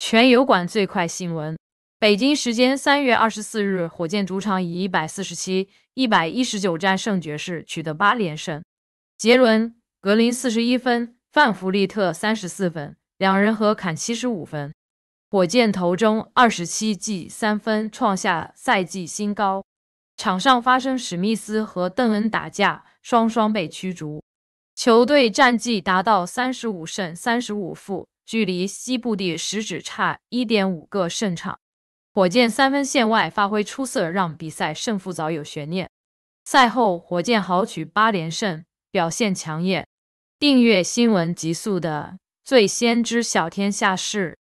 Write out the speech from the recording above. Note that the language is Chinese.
全油管最快新闻。北京时间三月二十四日，火箭主场以一百四十七一百一十九战胜爵士，取得八连胜。杰伦格林四十一分，范弗利特三十四分，两人合砍七十五分。火箭投中二十七记三分，创下赛季新高。场上发生史密斯和邓恩打架，双双被驱逐。球队战绩达到三十五胜三十五负。距离西部第十指差一点五个胜场，火箭三分线外发挥出色，让比赛胜负早有悬念。赛后，火箭豪取八连胜，表现抢眼。订阅新闻极速的最先知晓天下事。